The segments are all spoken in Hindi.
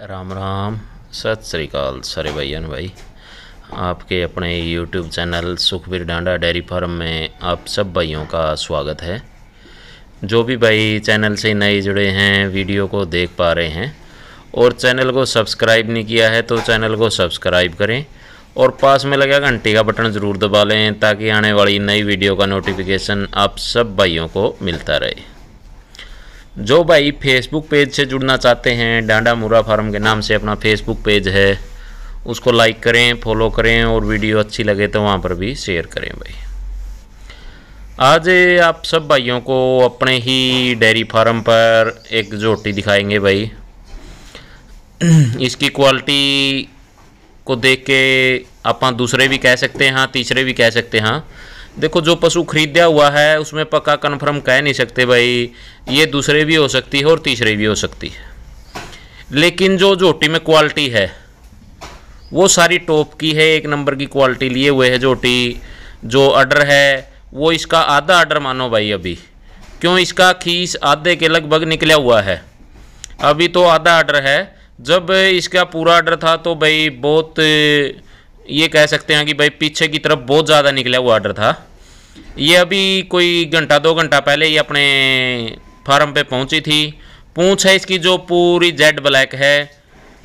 राम राम सत श्रीकाल अकाल सारे भाईयन भाई आपके अपने YouTube channel Sukhbir Danda dairy farm में आप सब भाइयों का स्वागत है जो भी भाई चैनल से नए जुड़े हैं वीडियो को देख पा रहे हैं और चैनल को सब्सक्राइब नहीं किया है तो चैनल को सब्सक्राइब करें और पास में लगा घंटी का बटन ज़रूर दबा लें ताकि आने वाली नई वीडियो का नोटिफिकेशन आप सब भाइयों को मिलता रहे जो भाई फेसबुक पेज से जुड़ना चाहते हैं डांडा मुरा फार्म के नाम से अपना फेसबुक पेज है उसको लाइक करें फॉलो करें और वीडियो अच्छी लगे तो वहाँ पर भी शेयर करें भाई आज आप सब भाइयों को अपने ही डेयरी फार्म पर एक जोटी दिखाएंगे भाई इसकी क्वालिटी को देख के आप दूसरे भी कह सकते हैं तीसरे भी कह सकते हैं देखो जो पशु खरीदा हुआ है उसमें पक्का कन्फर्म कह नहीं सकते भाई ये दूसरे भी हो सकती है और तीसरे भी हो सकती है लेकिन जो झोटी में क्वालिटी है वो सारी टॉप की है एक नंबर की क्वालिटी लिए हुए है झोटी जो ऑर्डर है वो इसका आधा ऑर्डर मानो भाई अभी क्यों इसका खीस आधे के लगभग निकला हुआ है अभी तो आधा ऑर्डर है जब इसका पूरा ऑर्डर था तो भाई बहुत ये कह सकते हैं कि भाई पीछे की तरफ बहुत ज़्यादा निकला हुआ ऑर्डर था ये अभी कोई घंटा दो घंटा पहले ही अपने फार्म पे पहुंची थी पूछ है इसकी जो पूरी जेड ब्लैक है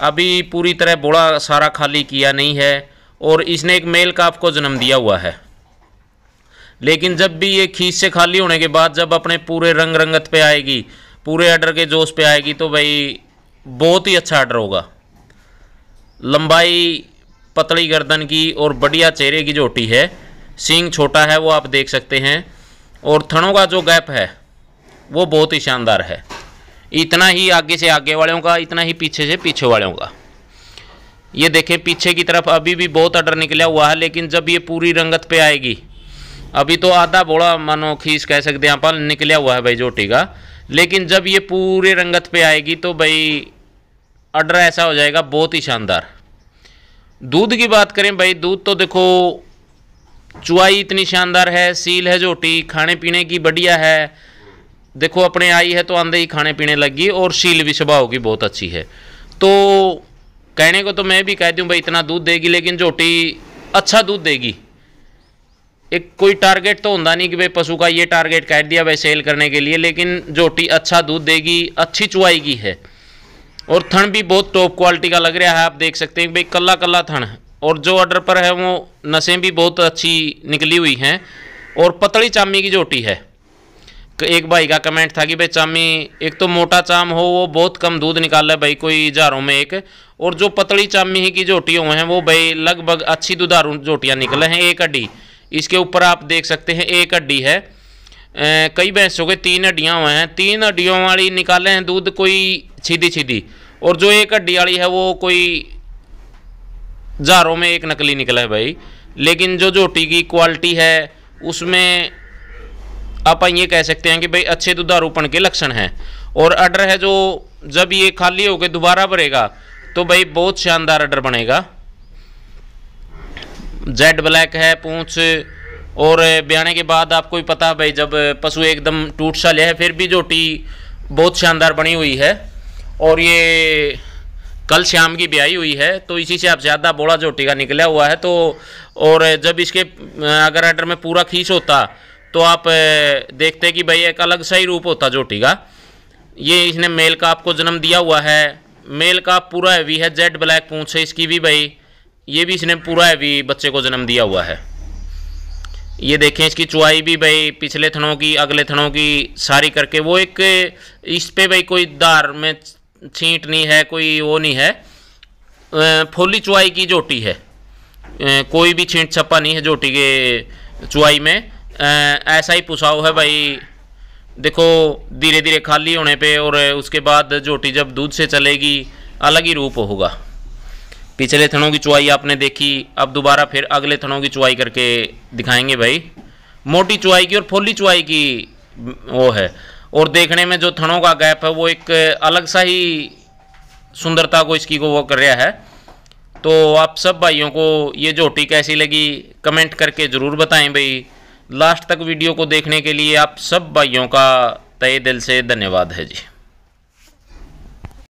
अभी पूरी तरह बोला सारा खाली किया नहीं है और इसने एक मेल का आपको जन्म दिया हुआ है लेकिन जब भी ये खींच से खाली होने के बाद जब अपने पूरे रंग रंगत पे आएगी पूरे आर्डर के जोश पे आएगी तो भाई बहुत ही अच्छा आर्डर होगा लंबाई पतली गर्दन की और बढ़िया चेहरे की जो हड्डी है सींग छोटा है वो आप देख सकते हैं और थनों का जो गैप है वो बहुत ही शानदार है इतना ही आगे से आगे वालों का इतना ही पीछे से पीछे वालों का ये देखें पीछे की तरफ अभी भी बहुत अडर निकला हुआ है लेकिन जब ये पूरी रंगत पे आएगी अभी तो आधा बोला मानो खींच कह सकते हैं आप निकला हुआ है भाई जोटी का लेकिन जब ये पूरे रंगत पे आएगी तो भाई अडर ऐसा हो जाएगा बहुत ही शानदार दूध की बात करें भाई दूध तो देखो चुआई इतनी शानदार है सील है झोटी खाने पीने की बढ़िया है देखो अपने आई है तो आंधे ही खाने पीने लगी और शील भी स्वभाव की बहुत अच्छी है तो कहने को तो मैं भी कह दूँ भाई इतना दूध देगी लेकिन झोटी अच्छा दूध देगी एक कोई टारगेट तो होता नहीं कि भाई पशु का ये टारगेट कह दिया भाई सेल करने के लिए लेकिन झोटी अच्छा दूध देगी अच्छी चुआई की है और थन भी बहुत टॉप क्वालिटी का लग रहा है आप देख सकते हैं भाई कल्ला कल्ला थन है और जो ऑर्डर पर है वो नसें भी बहुत अच्छी निकली हुई हैं और पतली चामी की जोटी है एक भाई का कमेंट था कि भाई चामी एक तो मोटा चाम हो वो बहुत कम दूध निकाल रहा है भाई कोई हजारों में एक और जो पतली चामी की जोटियाँ हुए हैं वो भाई लगभग अच्छी दुधारू जोटियाँ निकले हैं एक अड्डी इसके ऊपर आप देख सकते हैं एक अड्डी है ए, कई भैंसों के तीन हड्डियाँ हुए हैं तीन हड्डियों वाली निकाले हैं दूध कोई सीधी सीधी और जो एक हड्डी वाली है वो कोई जारों में एक नकली निकला है भाई लेकिन जो झोटी की क्वालिटी है उसमें आप ये कह सकते हैं कि भाई अच्छे दुधारूपण के लक्षण हैं और अडर है जो जब ये खाली होकर दोबारा भरेगा तो भाई बहुत शानदार अडर बनेगा जेड ब्लैक है पूँछ और ब्याने के बाद आपको भी पता भाई जब पशु एकदम टूट सा लिया है फिर भी जोटी बहुत शानदार बनी हुई है और ये कल शाम की ब्याई हुई है तो इसी से आप ज़्यादा बोड़ा जो टीका निकला हुआ है तो और जब इसके अगर एडर में पूरा खींच होता तो आप देखते कि भाई एक अलग सही रूप होता जोटी का ये इसने मेल का आपको जन्म दिया हुआ है मेल का पूरा हैवी है जेड ब्लैक पूछ है इसकी भी भाई ये भी इसने पूरा हैवी बच्चे को जन्म दिया हुआ है ये देखें इसकी चुआई भी भाई पिछले थनों की अगले थनों की सारी करके वो एक इस पर भाई कोई दार में छींट नहीं है कोई वो नहीं है फोली चुवाई की जोटी है कोई भी छींट छप्पा नहीं है जोटी के चुवाई में ऐसा ही पुसाओ है भाई देखो धीरे धीरे खाली होने पे और उसके बाद जोटी जब दूध से चलेगी अलग ही रूप होगा पिछले थनों की चुआई आपने देखी अब दोबारा फिर अगले थनों की चुआई करके दिखाएंगे भाई मोटी चुआई की और फोली चुवाई की वो है और देखने में जो थनों का गैप है वो एक अलग सा ही सुंदरता को इसकी को वो कर रहा है तो आप सब भाइयों को ये झोटी कैसी लगी कमेंट करके ज़रूर बताएं भाई लास्ट तक वीडियो को देखने के लिए आप सब भाइयों का तय दिल से धन्यवाद है जी